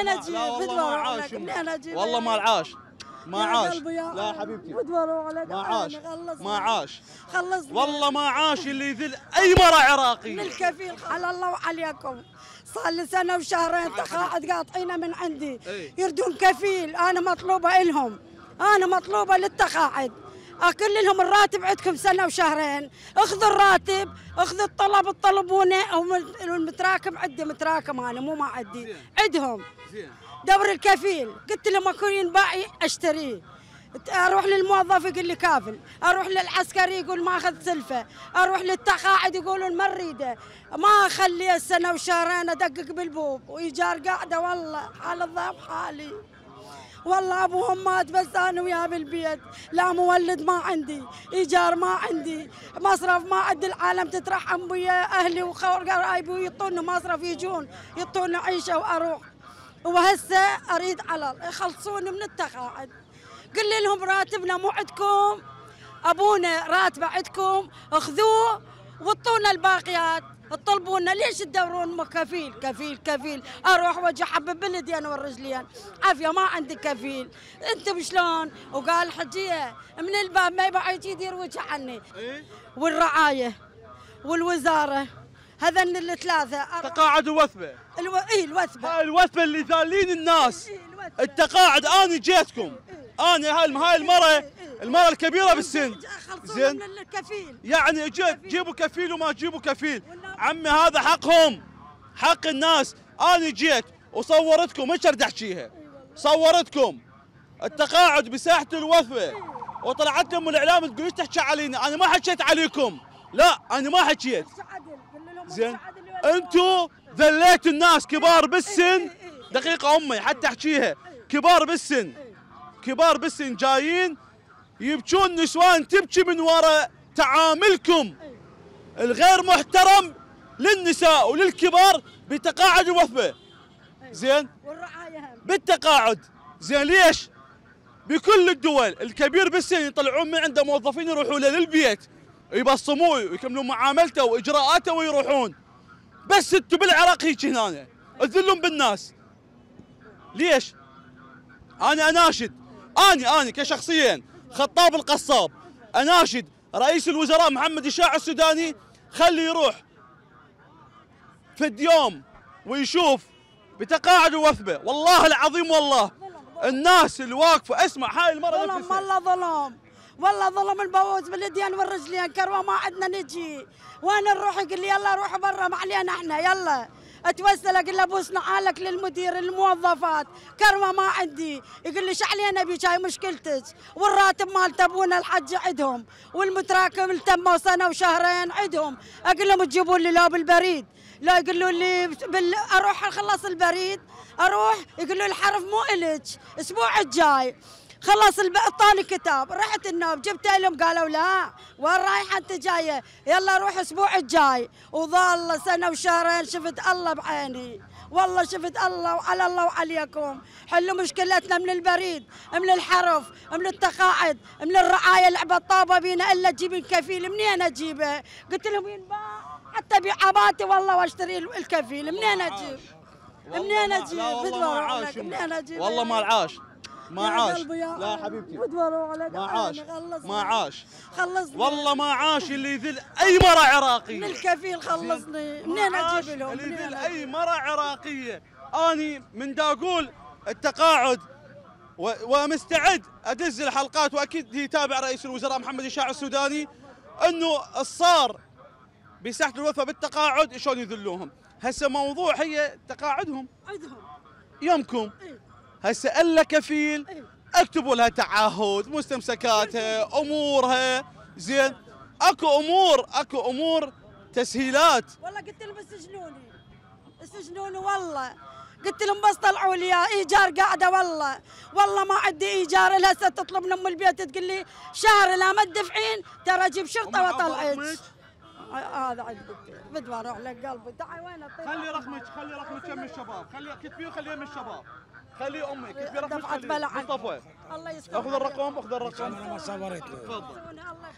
انا اجيب بدور عاش والله ما العاش إيه؟ ما عاش لا حبيبتي ما عاش ما عاش خلص والله ما عاش اللي يذل اي مرة عراقي من الكفيل على الله وعليكم صار لي سنه وشهرين تقاعد قاطعينه من عندي إيه. يردون كفيل انا مطلوبه لهم انا مطلوبه للتقاعد اكل لهم الراتب عندكم سنه وشهرين اخذوا الراتب اخذوا الطلب او المتراكم عندي متراكم انا مو ما عندي عندهم دور الكفيل قلت لهم اكو ينباع اشتريه اروح للموظف يقول لي كافل اروح للعسكري يقول ما اخذ سلفه اروح للتقاعد يقولون ما نريده ما اخلي السنه وشهرين ادقق بالبوب وايجار قاعده والله حال الضام حالي والله ابوهم مات بس انا وياه بالبيت لا مولد ما عندي ايجار ما عندي مصرف ما عندي العالم تترحم بيا اهلي وقرايبي ويطون مصرف يجون يعطونا عيشه واروح وهسه اريد على يخلصوني من التقاعد قل لهم راتبنا مو عندكم ابونا راتبه عندكم خذوه وطونا الباقيات طلبونا ليش تدورون كفيل كفيل كفيل اروح واجي حب بلدي انا والرجلين عافيه ما عندي كفيل انتم شلون وقال حجيه من الباب ما يبعد يدير وجه عني إيه؟ والرعايه والوزاره هذا الثلاثه تقاعد ووثبه الو... اي الوثبه هاي الوثبه اللي ذالين الناس إيه التقاعد انا جيتكم إيه؟, إيه. انا هاي هاي المره إيه، المرأة الكبيرة بالسن زين يعني اجت جيبوا كفيل وما جيبوا كفيل عمي هذا حقهم حق الناس انا جيت وصورتكم ايش ارد احكيها صورتكم التقاعد بساحة الوفاة أيوة. وطلعت من الاعلام تقول ايش تحكي علينا انا ما حكيت عليكم لا انا ما حكيت زين انتوا ذليتوا الناس كبار إيه، إيه، بالسن إيه، دقيقة امي حتى احكيها كبار بالسن كبار بالسن جايين يبكون نسوان تبكي من وراء تعاملكم الغير محترم للنساء وللكبار بتقاعد الوفبه أيوة. زين بالتقاعد زين ليش؟ بكل الدول الكبير بالسن يطلعون من عنده موظفين يروحوا له للبيت يبصموه ويكملون معاملته واجراءاته ويروحون بس انتم بالعراق هيك هنا تذلون بالناس ليش؟ انا اناشد اني اني كشخصيا خطاب القصاب اناشد رئيس الوزراء محمد الشاع السوداني خليه يروح في اليوم ويشوف بتقاعد ووثبه والله العظيم والله الناس اللي واقفه اسمع هاي المره ظلم والله ظلم والله ظلم البوز باليدين والرجلين كروه ما عندنا نجي وين نروح يقول لي يلا روحوا برا ما علينا احنا يلا اتوسل اقول له ابوس نعالك للمدير الموظفات كرمه ما عندي يقول لي انا بيك هاي مشكلتك والراتب مال تبون الحج عندهم والمتراكم التموا سنه وشهرين عندهم اقول لهم تجيبوا لي لو بالبريد لا يقولوا لي بال... اروح اخلص البريد اروح يقولوا الحرف مو الك اسبوع الجاي خلص اعطاني كتاب رحت النوم جبت لهم قالوا لا وين رايحه انت جايه يلا روح اسبوع الجاي وظل سنه وشهرين شفت الله بعيني والله شفت الله وعلى الله وعليكم حلوا مشكلتنا من البريد من الحرف من التقاعد من الرعايه لعبة طابه بينا الا تجيب الكفيل منين اجيبه قلت لهم ينباع حتى عباتي والله واشتري الكفيل منين اجيب منين اجيب والله ما العاش والله ما العاش ما عاش لا حبيبتي ما عاش ما عاش خلصني والله ما عاش اللي يذل اي مرة عراقية من الكفيل خلصني منين اجيب لهم اللي يذل اي مرة عراقية اني من دا اقول التقاعد ومستعد ادز الحلقات واكيد يتابع رئيس الوزراء محمد الشاع السوداني انه الصار بساحه الوفاة بالتقاعد شلون يذلوهم هسه موضوع هي تقاعدهم عندهم يومكم إيه. هسه الا كفيل اكتبوا إيه. لها تعهد مستمسكاتها إيه. امورها زين اكو امور اكو امور تسهيلات والله قلت لهم استجنوني استجنوني والله قلت لهم بس طلعوا لي ايجار قاعده والله والله ما عندي ايجار لها تطلب من ام البيت تقول لي شهر لا ما تدفعين ترى اجيب شرطه واطلعك هذا عندك بدي اروح قلبي تعي وين خلي رقمك خلي رقمك يم الشباب خلي كتبيه خليه يم الشباب خلي امك دفعة بلعك مصطفى الله يسلمك اخذ الرقم اخذ الرقم انا ما صبرت تفضل